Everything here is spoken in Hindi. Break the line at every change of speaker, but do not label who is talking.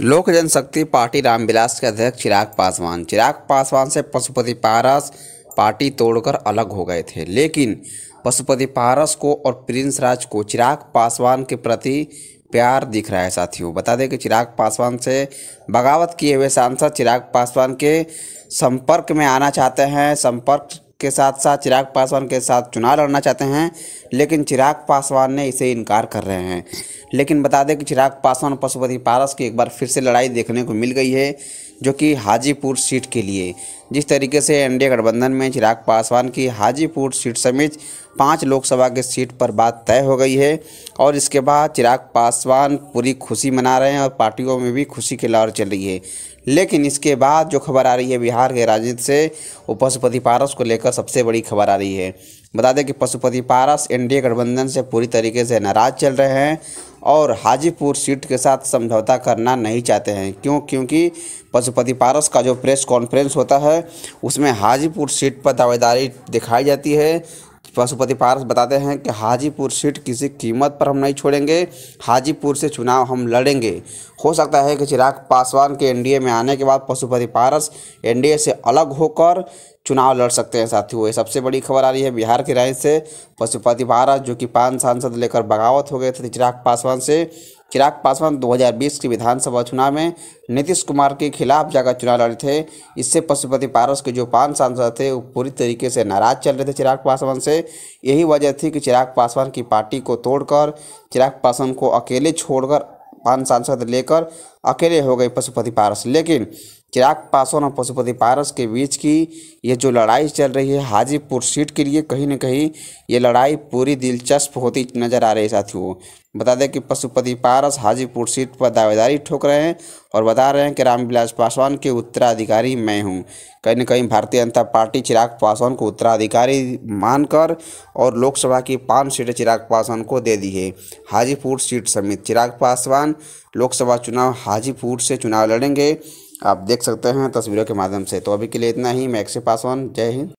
लोक जनशक्ति पार्टी रामविलास के अध्यक्ष चिराग पासवान चिराग पासवान से पशुपति पारस पार्टी तोड़कर अलग हो गए थे लेकिन पशुपति पारस को और प्रिंस राज को चिराग पासवान के प्रति प्यार दिख रहा है साथियों बता दें कि चिराग पासवान से बगावत किए हुए सांसद चिराग पासवान के संपर्क में आना चाहते हैं संपर्क के साथ साथ चिराग पासवान के साथ चुनाव लड़ना चाहते हैं लेकिन चिराग पासवान ने इसे इनकार कर रहे हैं लेकिन बता दें कि चिराग पासवान पशुपति पारस की एक बार फिर से लड़ाई देखने को मिल गई है जो कि हाजीपुर सीट के लिए जिस तरीके से एनडीए गठबंधन में चिराग पासवान की हाजीपुर सीट समेत पाँच लोकसभा के सीट पर बात तय हो गई है और इसके बाद चिराग पासवान पूरी खुशी मना रहे हैं और पार्टियों में भी खुशी की लहर चल रही है लेकिन इसके बाद जो खबर आ रही है बिहार के राजनीति से वो पशुपति पारस को लेकर सबसे बड़ी खबर आ रही है बता दें कि पशुपति पारस एनडीए गठबंधन से पूरी तरीके से नाराज चल रहे हैं और हाजीपुर सीट के साथ समझौता करना नहीं चाहते हैं क्यों क्योंकि पशुपति पारस का जो प्रेस कॉन्फ्रेंस होता है उसमें हाजीपुर सीट पर दावेदारी दिखाई जाती है पशुपति पारस बताते हैं कि हाजीपुर सीट किसी कीमत पर हम नहीं छोड़ेंगे हाजीपुर से चुनाव हम लड़ेंगे हो सकता है कि चिराग पासवान के एनडीए में आने के बाद पशुपति पारस एनडीए से अलग होकर चुनाव लड़ सकते हैं साथियों ये सबसे बड़ी खबर आ रही है बिहार के राय से पशुपति पारस जो कि पांच सांसद लेकर बगावत हो गए थे चिराग पासवान से चिराग पासवान 2020 के विधानसभा चुनाव में नीतीश कुमार के खिलाफ जाकर चुनाव लड़े थे इससे पशुपति पारस के जो पांच सांसद थे वो पूरी तरीके से नाराज चल रहे थे चिराग पासवान से यही वजह थी कि चिराग पासवान की पार्टी को तोड़कर चिराग पासवान को अकेले छोड़कर पांच सांसद लेकर अकेले हो गए पशुपति पारस लेकिन चिराग पासवान और पशुपति पारस के बीच की ये जो लड़ाई चल रही है हाजीपुर सीट के लिए कहीं ना कहीं ये लड़ाई पूरी दिलचस्प होती नज़र आ रही है साथियों बता दें कि पशुपति पारस हाजीपुर सीट पर दावेदारी ठोक रहे हैं और बता रहे हैं कि रामविलास पासवान के उत्तराधिकारी मैं हूं कहीं ना कहीं भारतीय जनता पार्टी चिराग पासवान को उत्तराधिकारी मानकर और लोकसभा की पाँच सीटें चिराग पासवान को दे दी है हाजीपुर सीट समेत चिराग पासवान लोकसभा चुनाव हाजीपुर से चुनाव लड़ेंगे आप देख सकते हैं तस्वीरों के माध्यम से तो अभी के लिए इतना ही मैं पासवान जय हिंद